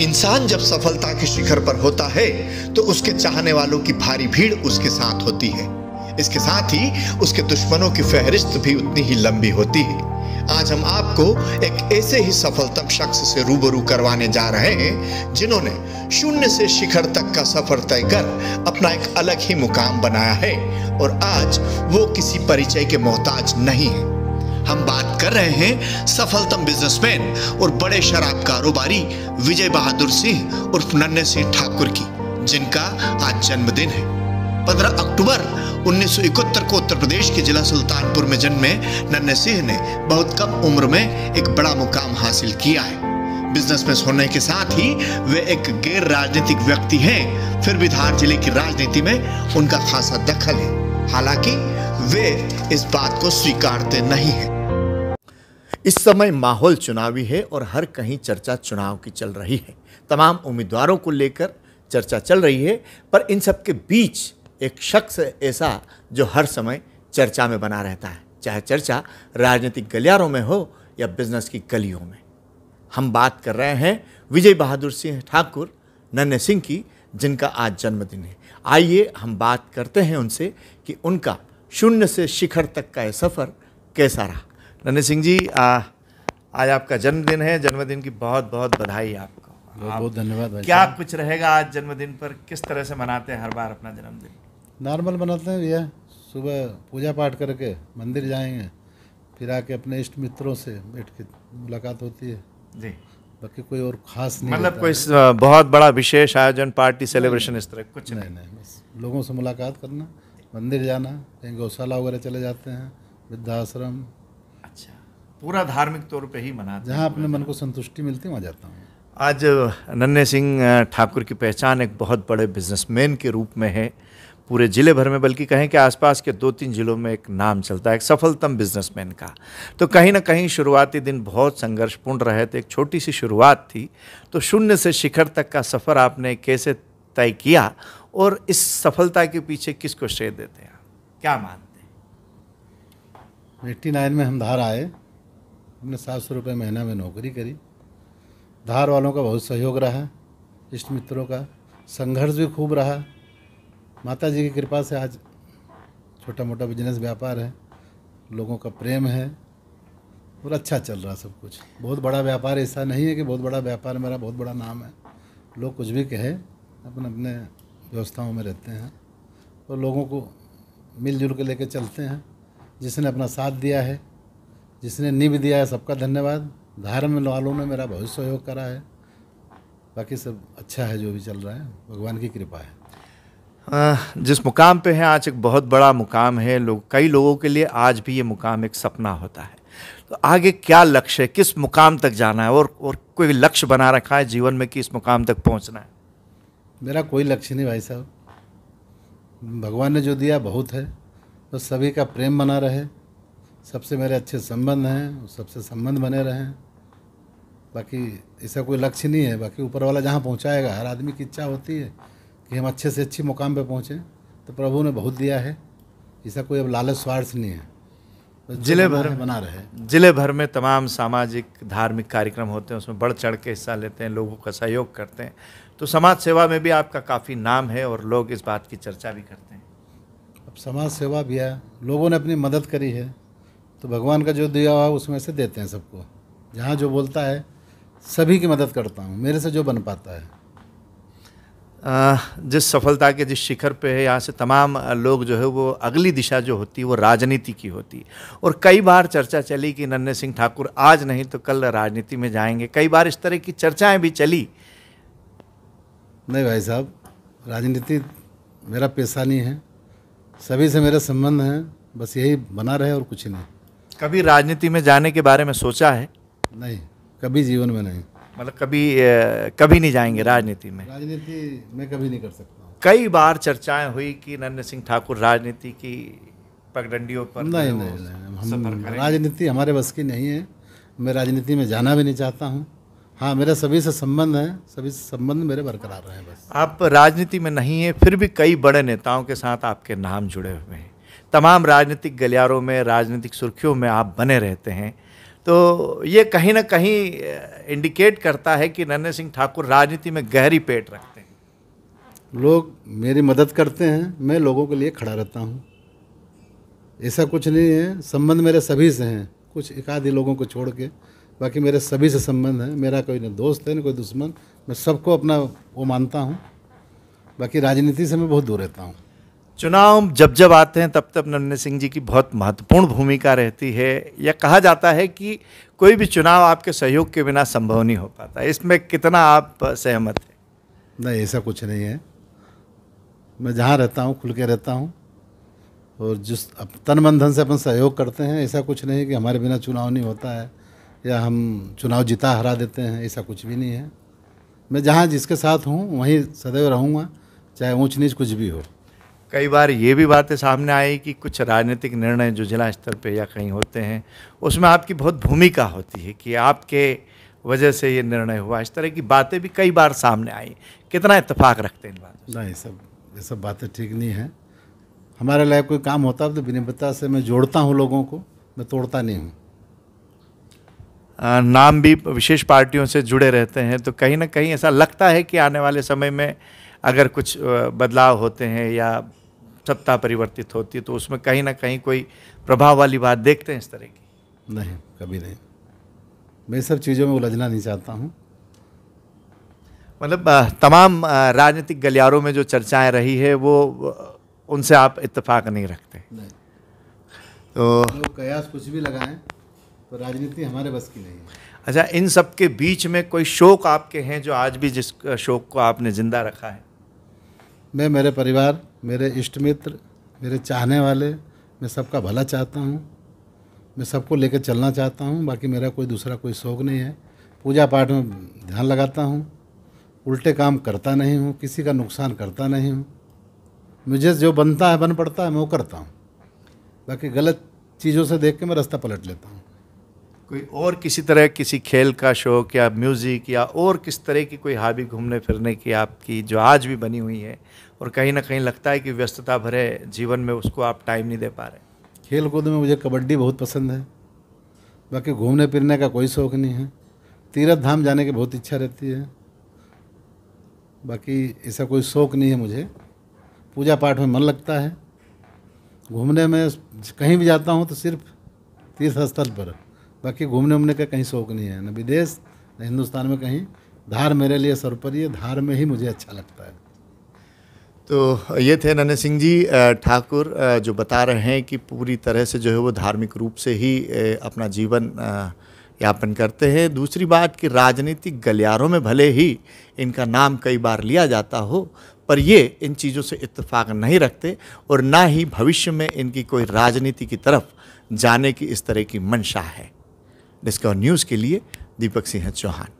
इंसान जब सफलता के शिखर पर होता है तो उसके चाहने वालों की भारी भीड़ उसके साथ होती है इसके साथ ही उसके दुश्मनों की फहरिस्त भी उतनी ही लंबी होती है आज हम आपको एक ऐसे ही सफलतम शख्स से रूबरू करवाने जा रहे हैं जिन्होंने शून्य से शिखर तक का सफर तय कर अपना एक अलग ही मुकाम बनाया है और आज वो किसी परिचय के मोहताज नहीं है हम बात कर रहे हैं सफलतम बिजनेसमैन और बड़े शराब कारोबारी विजय बहादुर सिंह उर्फ नन्हे सिंह ठाकुर की जिनका आज जन्मदिन है 15 अक्टूबर 1971 को उत्तर प्रदेश के जिला सुल्तानपुर में जन्मे नन्हे सिंह ने बहुत कम उम्र में एक बड़ा मुकाम हासिल किया है में होने के साथ ही वे एक गैर राजनीतिक व्यक्ति हैं फिर भी धार जिले की राजनीति में उनका खासा दखल है हालांकि वे इस बात को स्वीकारते नहीं हैं इस समय माहौल चुनावी है और हर कहीं चर्चा चुनाव की चल रही है तमाम उम्मीदवारों को लेकर चर्चा चल रही है पर इन सब के बीच एक शख्स ऐसा जो हर समय चर्चा में बना रहता है चाहे चर्चा राजनीतिक गलियारों में हो या बिजनेस की गलियों में हम बात कर रहे हैं विजय बहादुर सिंह ठाकुर नन्हे सिंह की जिनका आज जन्मदिन है आइए हम बात करते हैं उनसे कि उनका शून्य से शिखर तक का यह सफ़र कैसा रहा रणवीर सिंह जी आ, आज आपका जन्मदिन है जन्मदिन की बहुत बहुत बधाई आपको बहुत बहुत धन्यवाद क्या कुछ रहेगा आज जन्मदिन पर किस तरह से मनाते हैं हर बार अपना जन्मदिन नॉर्मल मनाते हैं भैया सुबह पूजा पाठ करके मंदिर जाएंगे फिर आके अपने इष्ट मित्रों से बैठ के मुलाकात होती है जी बाकी कोई और खास नहीं मतलब कोई बहुत बड़ा विशेष आयोजन पार्टी सेलिब्रेशन इस तरह कुछ नहीं नहीं बस लोगों से मुलाकात करना मंदिर जाना कहीं गौशाला वगैरह चले जाते हैं वृद्धाश्रम पूरा धार्मिक तौर पे ही मनाते जहाँ अपने मन को संतुष्टि मिलती है वहाँ जाता हूँ आज नन्हे सिंह ठाकुर की पहचान एक बहुत बड़े बिजनेसमैन के रूप में है पूरे ज़िले भर में बल्कि कहें कि आसपास के दो तीन ज़िलों में एक नाम चलता है एक सफलतम बिजनेसमैन का तो कहीं ना कहीं शुरुआती दिन बहुत संघर्षपूर्ण रहे थे एक छोटी सी शुरुआत थी तो शून्य से शिखर तक का सफ़र आपने कैसे तय किया और इस सफलता के पीछे किसको श्रेय देते हैं क्या मानते हैं एट्टी नाइन में हम धार आए हमने सात सौ रुपये महीना में नौकरी करी धार वालों का बहुत सहयोग रहा इष्ट मित्रों का संघर्ष भी खूब रहा माता जी की कृपा से आज छोटा मोटा बिजनेस व्यापार है लोगों का प्रेम है और अच्छा चल रहा सब कुछ बहुत बड़ा व्यापार ऐसा नहीं है कि बहुत बड़ा व्यापार मेरा बहुत बड़ा नाम है लोग कुछ भी कहे अपने अपने व्यवस्थाओं में रहते हैं और लोगों को मिलजुल के लेके चलते हैं जिसने अपना साथ दिया है जिसने निभ दिया है सबका धन्यवाद धर्म वालों ने मेरा बहुत सहयोग करा है बाकी सब अच्छा है जो भी चल रहा है भगवान की कृपा है जिस मुकाम पे हैं आज एक बहुत बड़ा मुकाम है लोग कई लोगों के लिए आज भी ये मुकाम एक सपना होता है तो आगे क्या लक्ष्य है किस मुकाम तक जाना है और और कोई लक्ष्य बना रखा है जीवन में कि इस मुकाम तक पहुंचना है मेरा कोई लक्ष्य नहीं भाई साहब भगवान ने जो दिया बहुत है तो सभी का प्रेम बना रहे सबसे मेरे अच्छे संबंध हैं सबसे संबंध बने रहें बाकी ऐसा कोई लक्ष्य नहीं है बाकी ऊपर वाला जहाँ पहुँचाएगा हर आदमी की इच्छा होती है कि हम अच्छे से अच्छी मुकाम पर पहुँचें तो प्रभु ने बहुत दिया है ऐसा कोई अब लालच स्वार्थ नहीं है तो जिले भर बना रहे जिले भर में तमाम सामाजिक धार्मिक कार्यक्रम होते हैं उसमें बढ़ चढ़ के हिस्सा लेते हैं लोगों का सहयोग करते हैं तो समाज सेवा में भी आपका काफ़ी नाम है और लोग इस बात की चर्चा भी करते हैं अब समाज सेवा भी है लोगों ने अपनी मदद करी है तो भगवान का जो दिया हुआ उसमें से देते हैं सबको जहाँ जो बोलता है सभी की मदद करता हूँ मेरे से जो बन पाता है आ, जिस सफलता के जिस शिखर पे है यहाँ से तमाम लोग जो है वो अगली दिशा जो होती है वो राजनीति की होती है और कई बार चर्चा चली कि नन्हे सिंह ठाकुर आज नहीं तो कल राजनीति में जाएंगे कई बार इस तरह की चर्चाएं भी चली नहीं भाई साहब राजनीति मेरा पेशा नहीं है सभी से मेरे संबंध हैं बस यही बना रहे और कुछ नहीं कभी राजनीति में जाने के बारे में सोचा है नहीं कभी जीवन में नहीं मतलब कभी कभी नहीं जाएंगे राजनीति में राजनीति मैं कभी नहीं कर सकता कई बार चर्चाएं हुई कि नरेंद्र सिंह ठाकुर राजनीति की पगडंडियों पर नहीं नहीं, नहीं नहीं। राजनीति हमारे बस की नहीं है मैं राजनीति में जाना भी नहीं चाहता हूँ हाँ मेरा सभी से संबंध है सभी से संबंध मेरे बरकरार रहे हैं बस आप राजनीति में नहीं है फिर भी कई बड़े नेताओं के साथ आपके नाम जुड़े हुए हैं तमाम राजनीतिक गलियारों में राजनीतिक सुर्खियों में आप बने रहते हैं तो ये कहीं ना कहीं इंडिकेट करता है कि नन्हे सिंह ठाकुर राजनीति में गहरी पेट रखते हैं लोग मेरी मदद करते हैं मैं लोगों के लिए खड़ा रहता हूँ ऐसा कुछ नहीं है संबंध मेरे सभी से हैं कुछ एक आधे लोगों को छोड़ के बाकी मेरे सभी से संबंध है मेरा कोई ना दोस्त है ना कोई दुश्मन मैं सबको अपना वो मानता हूँ बाकी राजनीति से मैं बहुत दूर रहता हूँ चुनाव जब जब आते हैं तब तब नन्हे सिंह जी की बहुत महत्वपूर्ण भूमिका रहती है या कहा जाता है कि कोई भी चुनाव आपके सहयोग के बिना संभव नहीं हो पाता इसमें कितना आप सहमत हैं नहीं ऐसा कुछ नहीं है मैं जहाँ रहता हूँ खुल के रहता हूँ और जिस तन बंधन से अपन सहयोग करते हैं ऐसा कुछ नहीं है कि हमारे बिना चुनाव नहीं होता है या हम चुनाव जिता हरा देते हैं ऐसा कुछ भी नहीं है मैं जहाँ जिसके साथ हूँ वहीं सदैव रहूँगा चाहे ऊँच नीच कुछ भी हो कई बार ये भी बातें सामने आई कि कुछ राजनीतिक निर्णय जो जिला स्तर पे या कहीं होते हैं उसमें आपकी बहुत भूमिका होती है कि आपके वजह से ये निर्णय हुआ इस तरह की बातें भी कई बार सामने आई कितना इतफाक रखते हैं इन बातों नहीं सब ये सब बातें ठीक नहीं हैं हमारे लायक कोई काम होता है तो विनम्रता से मैं जोड़ता हूँ लोगों को मैं तोड़ता नहीं हूँ नाम भी विशेष पार्टियों से जुड़े रहते हैं तो कहीं ना कहीं ऐसा लगता है कि आने वाले समय में अगर कुछ बदलाव होते हैं या सत्ता परिवर्तित होती है तो उसमें कहीं ना कहीं कोई प्रभाव वाली बात देखते हैं इस तरह की नहीं कभी नहीं मैं सब चीज़ों में उलझना नहीं चाहता हूँ मतलब तमाम राजनीतिक गलियारों में जो चर्चाएं रही है वो उनसे आप इत्तेफाक नहीं रखते नहीं। तो कयास कुछ भी लगाएं तो राजनीति हमारे बस की नहीं है अच्छा इन सब के बीच में कोई शौक आपके हैं जो आज भी जिस शौक को आपने ज़िंदा रखा है मैं मेरे परिवार मेरे इष्ट मित्र मेरे चाहने वाले मैं सबका भला चाहता हूँ मैं सबको लेकर चलना चाहता हूँ बाकी मेरा कोई दूसरा कोई शौक़ नहीं है पूजा पाठ में ध्यान लगाता हूँ उल्टे काम करता नहीं हूँ किसी का नुकसान करता नहीं हूँ मुझे जो बनता है बन पड़ता है मैं वो करता हूँ बाकी गलत चीज़ों से देख के मैं रास्ता पलट लेता हूँ कोई और किसी तरह किसी खेल का शौक या म्यूज़िक या और किस तरह की कोई हाबी घूमने फिरने की आपकी जो आज भी बनी हुई है और कहीं ना कहीं लगता है कि व्यस्तता भरे जीवन में उसको आप टाइम नहीं दे पा रहे खेल कूद में मुझे कबड्डी बहुत पसंद है बाकी घूमने फिरने का कोई शौक नहीं है तीर्थ धाम जाने की बहुत इच्छा रहती है बाकी ऐसा कोई शौक नहीं है मुझे पूजा पाठ में मन लगता है घूमने में कहीं भी जाता हूँ तो सिर्फ तीर्थ स्थल पर बाकी घूमने उमने का कहीं शौक नहीं है ना विदेश ना हिंदुस्तान में कहीं धार मेरे लिए सर्वोपरि धार में ही मुझे अच्छा लगता है तो ये थे नन्हे सिंह जी ठाकुर जो बता रहे हैं कि पूरी तरह से जो है वो धार्मिक रूप से ही अपना जीवन यापन करते हैं दूसरी बात कि राजनीतिक गलियारों में भले ही इनका नाम कई बार लिया जाता हो पर ये इन चीज़ों से इत्तेफाक नहीं रखते और ना ही भविष्य में इनकी कोई राजनीति की तरफ जाने की इस तरह की मंशा है डिस्कवर न्यूज़ के लिए दीपक सिंह चौहान